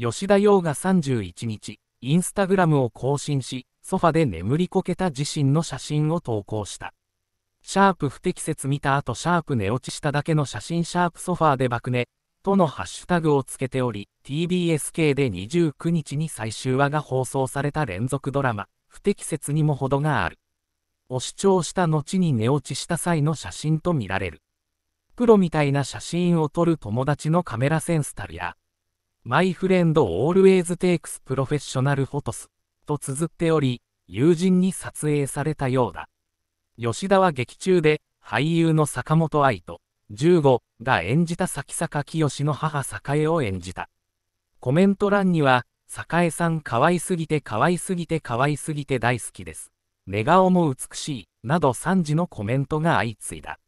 吉田洋が31日、インスタグラムを更新し、ソファで眠りこけた自身の写真を投稿した。シャープ不適切見た後シャープ寝落ちしただけの写真シャープソファーで爆寝、とのハッシュタグをつけており、TBS 系で29日に最終話が放送された連続ドラマ、不適切にも程がある。を視聴した後に寝落ちした際の写真とみられる。プロみたいな写真を撮る友達のカメラセンスたるや、My friend always takes professional photos と綴っており、友人に撮影されたようだ。吉田は劇中で、俳優の坂本愛と、15が演じた先坂清の母栄を演じた。コメント欄には、栄さん可愛すぎて可愛すぎて可愛すぎて大好きです。寝顔も美しい、など3時のコメントが相次いだ。